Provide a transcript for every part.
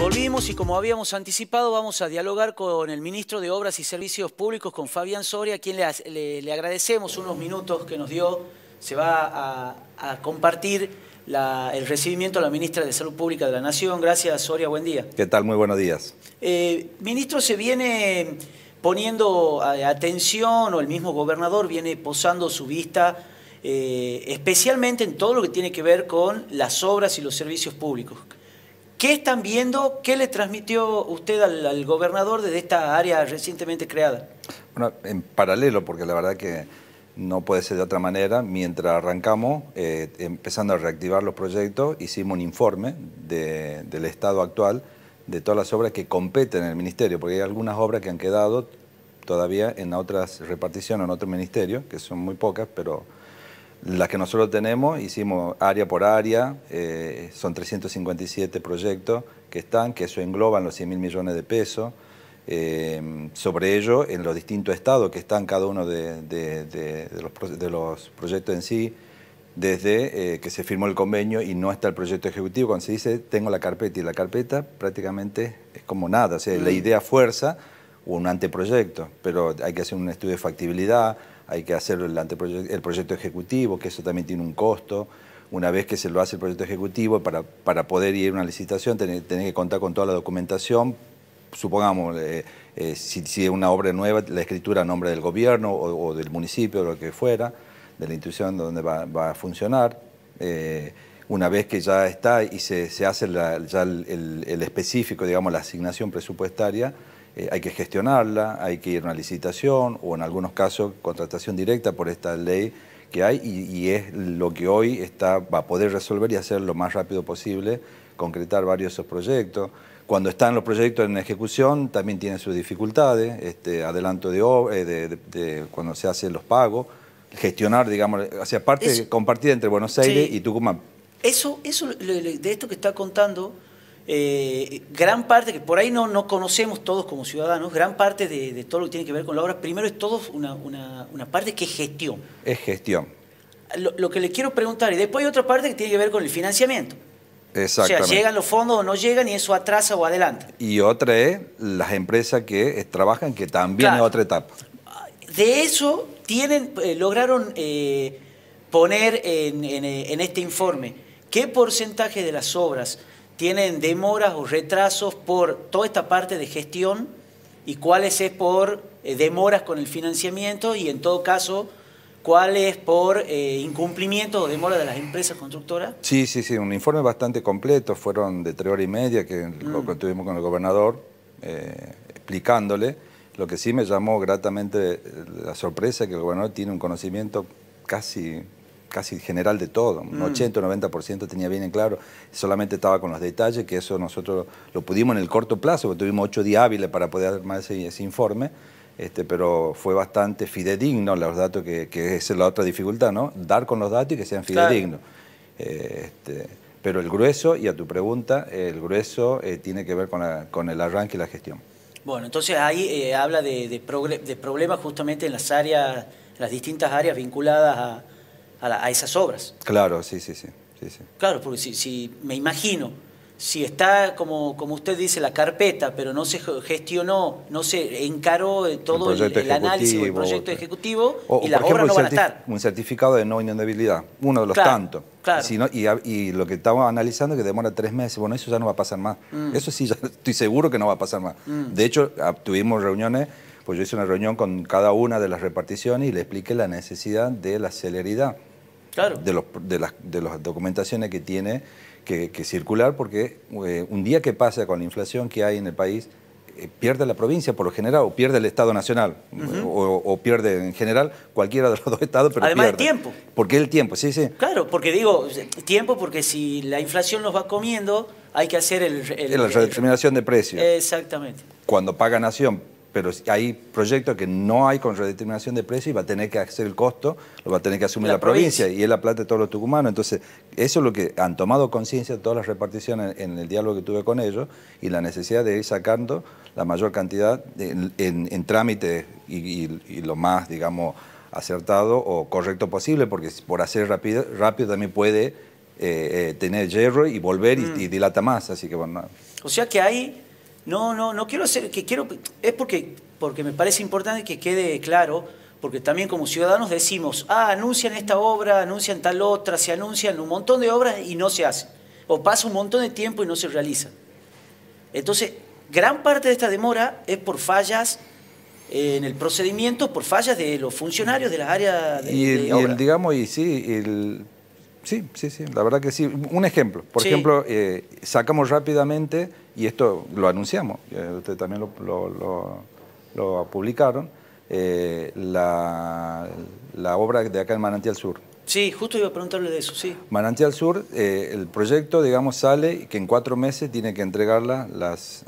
Volvimos y como habíamos anticipado vamos a dialogar con el ministro de Obras y Servicios Públicos, con Fabián Soria, a quien le, agradecemos unos minutos que nos dio. Se va a, compartir el recibimiento a la ministra de Salud Pública de la Nación. Gracias, Soria, buen día. ¿Qué tal? Muy buenos días. Eh, ministro, se viene poniendo eh, atención, o el mismo gobernador viene posando su vista eh, especialmente en todo lo que tiene que ver con las obras y los servicios públicos. ¿Qué están viendo? ¿Qué le transmitió usted al, gobernador desde esta área recientemente creada? Bueno, en paralelo, porque la verdad que no puede ser de otra manera, mientras arrancamos, eh, empezando a reactivar los proyectos, hicimos un informe del estado actual de todas las obras que competen en el ministerio, porque hay algunas obras que han quedado todavía en otras reparticiones, en otro ministerio, que son muy pocas, pero las que nosotros tenemos, hicimos área por área, eh, son 357 proyectos que están, que eso engloban los 100 mil millones de pesos. Eh, sobre ello, en los distintos estados que están cada uno de, los, proyectos en sí, desde eh, que se firmó el convenio y no está el proyecto ejecutivo, cuando se dice tengo la carpeta y la carpeta prácticamente es como nada, o sea, la mm. idea fuerza un anteproyecto, pero hay que hacer un estudio de factibilidad, hay que hacer el, el proyecto ejecutivo, que eso también tiene un costo. Una vez que se lo hace el proyecto ejecutivo, para, poder ir a una licitación, tener que contar con toda la documentación supongamos, eh, eh, si, es una obra nueva, la escritura a nombre del gobierno o, del municipio, o lo que fuera, de la institución donde va, a funcionar. Eh, una vez que ya está y se, hace el, el, específico, digamos, la asignación presupuestaria, eh, hay que gestionarla, hay que ir a una licitación o en algunos casos contratación directa por esta ley que hay y, es lo que hoy está, va a poder resolver y hacer lo más rápido posible, concretar varios de esos proyectos. Cuando están los proyectos en ejecución también tienen sus dificultades, este, adelanto eh, de, de, cuando se hacen los pagos, gestionar, digamos, hacia parte compartida entre Buenos Aires y Tucumán. Eso, eso de esto que está contando eh, gran parte, que por ahí no, conocemos todos como ciudadanos, gran parte de, todo lo que tiene que ver con la obra, primero es todo una, parte que es gestión. Es gestión. Lo, que le quiero preguntar, y después hay otra parte que tiene que ver con el financiamiento. Exactamente. O sea, llegan los fondos o no llegan y eso atrasa o adelanta. Y otra es las empresas que eh, trabajan, que también es otra etapa. De eso tienen, eh, lograron poner en este informe qué porcentaje de las obras tienen demoras o retrasos por toda esta parte de gestión y cuáles es por eh, demoras con el financiamiento y en todo caso cuáles por eh, incumplimiento o demora de las empresas constructoras? Sí, sí, sí, un informe bastante completo, fueron de tres horas y media que mm. lo contuvimos con el gobernador eh, explicándole. Lo que sí me llamó gratamente la sorpresa es que el gobernador tiene un conocimiento casi casi general de todo, un mm. 80 o 90% tenía bien en claro, solamente estaba con los detalles, que eso nosotros lo pudimos en el corto plazo, porque tuvimos ocho días hábiles para poder armar ese, ese informe, este, pero fue bastante fidedigno los datos, que, que es la otra dificultad, ¿no? Dar con los datos y que sean fidedignos. Este, pero el grueso, y a tu pregunta, el grueso eh, tiene que ver con, con el arranque y la gestión. Bueno, entonces ahí eh, habla de, de problemas justamente en las áreas, las distintas áreas vinculadas a a, esas obras. Claro, sí, sí, sí. Claro, porque si, me imagino, si está, como, como usted dice, la carpeta, pero no se gestionó, no se encaró todo el, análisis del proyecto eh. ejecutivo, y las obras no van a estar. Un certificado de no inundabilidad, uno de los tantos. Claro. y, lo que estamos analizando es que demora tres meses, bueno, eso ya no va a pasar más. Mm. Eso sí, ya estoy seguro que no va a pasar más. Mm. De hecho, ah, tuvimos reuniones pues yo hice una reunión con cada una de las reparticiones y le expliqué la necesidad de la celeridad claro. de, de, las, documentaciones que tiene que, circular, porque eh, un día que pasa con la inflación que hay en el país, eh, pierde la provincia por lo general, o pierde el Estado Nacional, o, pierde en general cualquiera de los dos estados, Además pierde. tiempo. Porque el tiempo, sí, sí. Claro, porque digo, tiempo porque si la inflación nos va comiendo, hay que hacer el... el la redeterminación de precios. Exactamente. Cuando paga Nación pero hay proyectos que no hay con redeterminación de precio y va a tener que hacer el costo, lo va a tener que asumir la, provincia, y es la plata de todos los tucumanos. Entonces, eso es lo que han tomado conciencia todas las reparticiones en el diálogo que tuve con ellos y la necesidad de ir sacando la mayor cantidad en, en, trámites y, lo más, digamos, acertado o correcto posible, porque por hacer rápido, rápido también puede eh, eh, tener hierro y volver y, mm. y, dilata más. Así que bueno. O sea que hay no, no, no quiero hacer, que quiero, es porque, porque me parece importante que quede claro, porque también como ciudadanos decimos, ah, anuncian esta obra, anuncian tal otra, se anuncian un montón de obras y no se hace. o pasa un montón de tiempo y no se realiza. Entonces, gran parte de esta demora es por fallas eh, en el procedimiento, por fallas de los funcionarios de las áreas de, y, el, digamos, y sí, sí, sí, la verdad que sí. Un ejemplo, por ejemplo, eh, sacamos rápidamente y esto lo anunciamos, ustedes también lo, publicaron, eh, la, obra de acá en Manantial Sur. Sí, justo iba a preguntarle de eso, sí. Manantial Sur, eh, el proyecto, digamos, sale que en cuatro meses tiene que entregar las,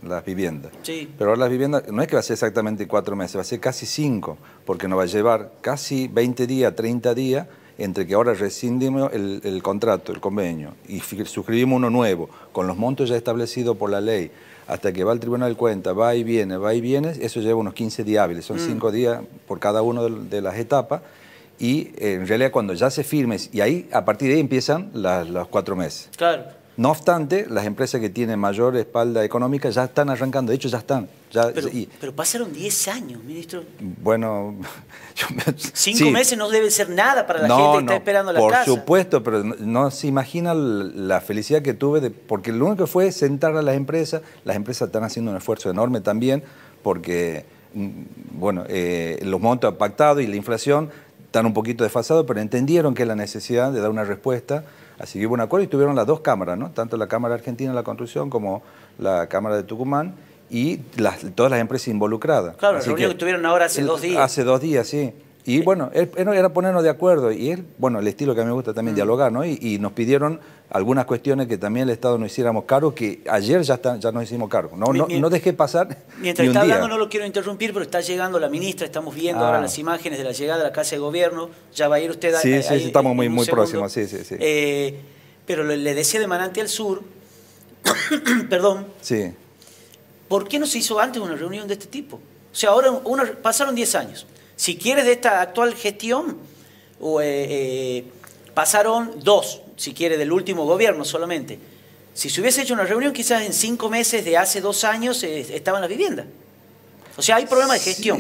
las viviendas. Sí. Pero ahora las viviendas, no es que va a ser exactamente cuatro meses, va a ser casi cinco, porque nos va a llevar casi 20 días, 30 días entre que ahora rescindimos el, contrato, el convenio, y suscribimos uno nuevo, con los montos ya establecidos por la ley, hasta que va al Tribunal de Cuentas, va y viene, va y viene, eso lleva unos 15 días hábiles, son 5 mm. días por cada una de las etapas, y eh, en realidad cuando ya se firmes y ahí a partir de ahí empiezan las, los cuatro meses. Claro. No obstante, las empresas que tienen mayor espalda económica ya están arrancando, de hecho ya están. pero, pasaron 10 años, ministro. Bueno, cinco meses no debe ser nada para la gente que está esperando la por Por supuesto, pero no, se imagina la felicidad que tuve, de, porque lo único que fue sentar a las empresas, las empresas están haciendo un esfuerzo enorme también, porque mm, bueno, eh, los montos pactado y la inflación están un poquito desfasados, pero entendieron que la necesidad de dar una respuesta Así que hubo un acuerdo y tuvieron las dos cámaras, ¿no? tanto la Cámara Argentina de la Construcción como la Cámara de Tucumán y las, todas las empresas involucradas. Claro, Así que, tuvieron ahora hace dos días. Hace dos días, sí. Y eh, bueno, él, era ponernos de acuerdo. Y él, bueno, el estilo que a mí me gusta también mm. dialogar, ¿no? Y, nos pidieron algunas cuestiones que también el Estado nos hiciéramos cargo, que ayer ya, ya nos hicimos cargo. No, no, dejé pasar. Mientras está hablando, no lo quiero interrumpir, pero está llegando la ministra, estamos viendo ahora ah. las imágenes de la llegada de la Casa de Gobierno. Ya va a ir usted a. Sí, sí, estamos muy, muy próximos, sí, sí, sí. Eh, pero le decía de Manante al Sur, perdón. Sí. ¿Por qué no se hizo antes una reunión de este tipo? O sea, ahora pasaron 10 años. Si quieres de esta actual gestión, eh, eh, pasaron dos, si quieres, del último gobierno solamente. Si se hubiese hecho una reunión, quizás en cinco meses de hace dos años estaba eh, estaban las viviendas. O sea, hay problemas de gestión.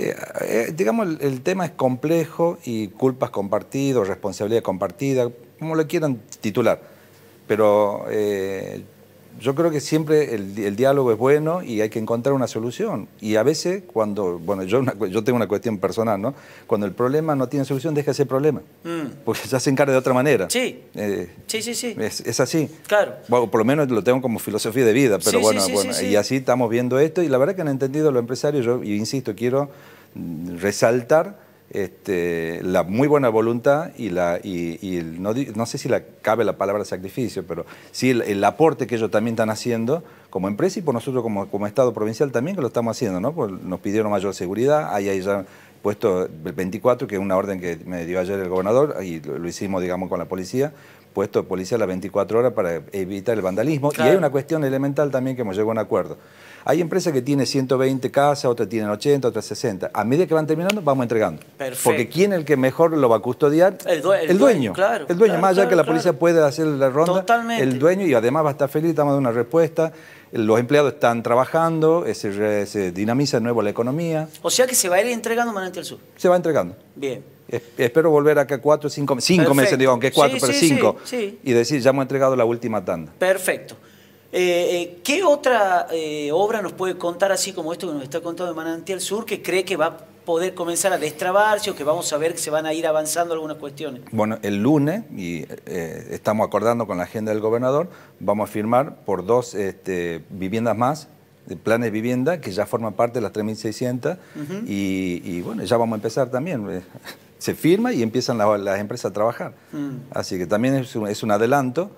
digamos, el, tema es complejo y culpas compartidas, responsabilidad compartida, como lo quieran titular. Pero eh, yo creo que siempre el, diálogo es bueno y hay que encontrar una solución. Y a veces cuando, bueno, yo, yo tengo una cuestión personal, ¿no? Cuando el problema no tiene solución, deja ese problema. Mm. Porque ya se encarga de otra manera. Sí. Eh, sí, sí, sí. Es, así. Claro. Bueno, por lo menos lo tengo como filosofía de vida, pero bueno, bueno y así estamos viendo esto. Y la verdad que han entendido los empresarios, yo insisto, quiero mm, resaltar este, la muy buena voluntad y, la, y, no, sé si cabe la palabra sacrificio, pero sí el, aporte que ellos también están haciendo como empresa y por nosotros como, como Estado provincial también que lo estamos haciendo, ¿no? Pues nos pidieron mayor seguridad, ahí hay ya puesto el 24, que es una orden que me dio ayer el gobernador, y lo, hicimos, digamos, con la policía, puesto policía las 24 horas para evitar el vandalismo. Y hay una cuestión elemental también que hemos llegado a un acuerdo. Hay empresas que tienen 120 casas, otras tienen 80, otras 60. A medida que van terminando, vamos entregando. Porque ¿quién es el que mejor lo va a custodiar? El, dueño. el dueño, más allá que la policía puede hacer la ronda. El dueño, y además va a estar feliz, estamos dando una respuesta los empleados están trabajando, se, dinamiza de nuevo la economía. O sea que se va a ir entregando Manantial Sur. Se va entregando. Bien. Espero volver acá cuatro, cinco, cinco meses, digo, aunque es cuatro, pero cinco. y decir, ya hemos entregado la última tanda. Perfecto. Eh, eh, ¿Qué otra eh, obra nos puede contar así como esto que nos está contando de Manantial Sur que cree que va poder comenzar a destrabarse o que vamos a ver que se van a ir avanzando algunas cuestiones? Bueno, el lunes, y eh, estamos acordando con la agenda del gobernador, vamos a firmar por dos este, viviendas más planes de vivienda que ya forman parte de las 3.600 y, bueno, ya vamos a empezar también. Se firma y empiezan las, empresas a trabajar. Mm. Así que también es un, adelanto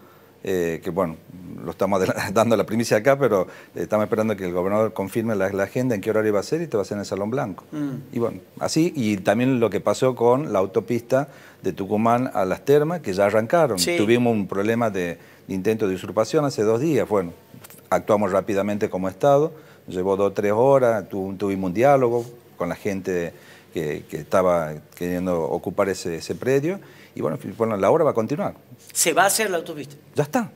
eh, que bueno, lo estamos dando la primicia acá, pero eh, estamos esperando que el gobernador confirme la, agenda, en qué horario va a ser y te va a ser en el Salón Blanco. Mm. Y bueno, así, y también lo que pasó con la autopista de Tucumán a Las Termas, que ya arrancaron. Tuvimos un problema de, intento de usurpación hace dos días. Bueno, actuamos rápidamente como Estado, llevó dos o tres horas, tuvimos un diálogo con la gente que, estaba queriendo ocupar ese, ese predio. Y bueno, bueno, la obra va a continuar. ¿Se va a hacer la autopista? Ya está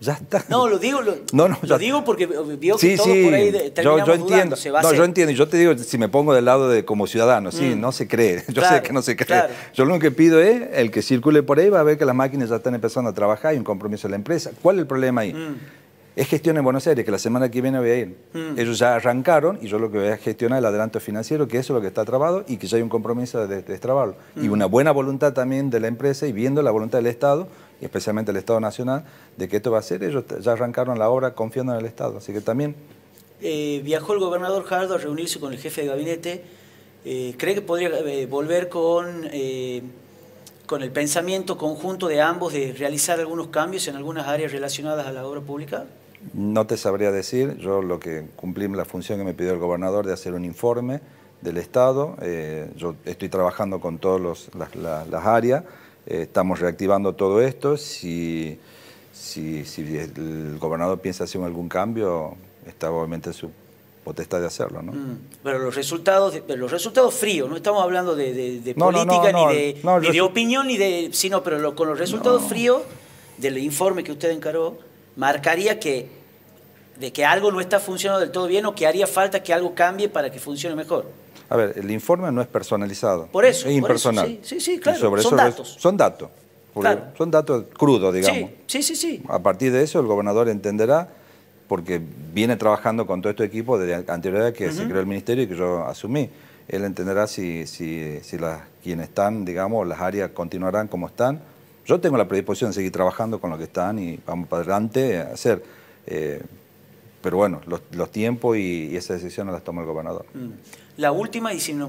ya está. No, lo digo, no, digo porque digo que todos por ahí yo, yo entiendo. yo entiendo. Yo te digo, si me pongo del lado de como ciudadano, sí, mm. no se cree. Yo sé que no se cree. Yo lo único que pido es el que circule por ahí va a ver que las máquinas ya están empezando a trabajar, y un compromiso de la empresa. ¿Cuál es el problema ahí? Mm es gestión en Buenos Aires, que la semana que viene voy a ir. Mm. Ellos ya arrancaron y yo lo que voy a gestionar es el adelanto financiero, que eso es lo que está trabado y que ya hay un compromiso de destrabarlo. Y mm. una buena voluntad también de la empresa y viendo la voluntad del Estado, y especialmente el Estado Nacional, de que esto va a ser. Ellos ya arrancaron la obra confiando en el Estado. Así que también... Eh, viajó el gobernador Jardo a reunirse con el jefe de gabinete. Eh, ¿Cree que podría eh, volver con con el pensamiento conjunto de ambos de realizar algunos cambios en algunas áreas relacionadas a la obra pública? No te sabría decir, yo lo que cumplí la función que me pidió el gobernador de hacer un informe del Estado, eh, yo estoy trabajando con todas las, áreas, eh, estamos reactivando todo esto, si, si, el gobernador piensa hacer algún cambio, está obviamente su potestad de hacerlo. ¿no? Mm, pero los resultados, los resultados fríos, no estamos hablando de, política, ni, de, opinión, ni de. sino pero con los resultados fríos del informe que usted encaró marcaría que, de que algo no está funcionando del todo bien o que haría falta que algo cambie para que funcione mejor. A ver, el informe no es personalizado. Por eso. Es impersonal. sí, sí, claro. son, datos. son datos. Son datos crudos, digamos. Sí, sí, sí, A partir de eso el gobernador entenderá, porque viene trabajando con todo este equipo desde anterioridad que se creó el ministerio y que yo asumí. Él entenderá si, si, si las, quienes están, digamos, las áreas continuarán como están yo tengo la predisposición de seguir trabajando con lo que están y vamos para adelante a hacer. Eh, pero bueno, los, tiempos y, esas esa decisión las toma el gobernador. Mm. La última y si no...